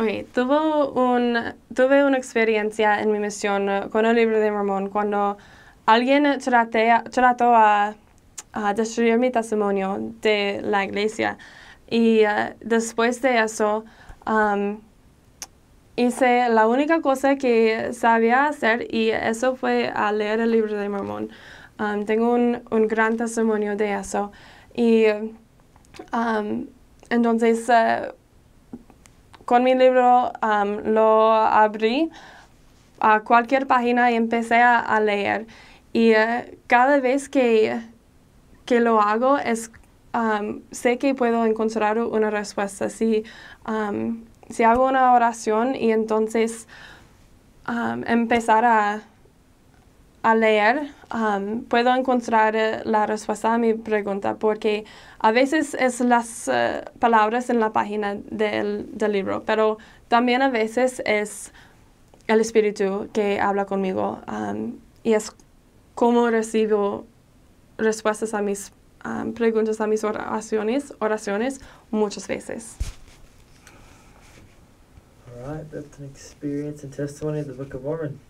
Okay. un, tuve una experiencia en mi misión eh, con el libro de Mormón cuando alguien traté trató a, destruir mi testimonio de la iglesia. Y eh, después de eso, hice la única cosa que sabía hacer y eso fue a leer el libro de Mormón. tengo un, gran testimonio de eso. Y entonces eh, con mi libro um, lo abrí a cualquier página y empecé a, leer. Y eh, cada vez que, lo hago, es, um, sé que puedo encontrar una respuesta. Si, um, si hago una oración y entonces empezar a leer, um, puedo encontrar eh, la respuesta a mi pregunta, porque a veces es las eh, palabras en la página del, libro, pero también a veces es el espíritu que habla conmigo um, y es como recibo respuestas a mis um, preguntas, a mis oraciones, oraciones muchas veces. All right, that's an experience and testimony of the Book of Mormon.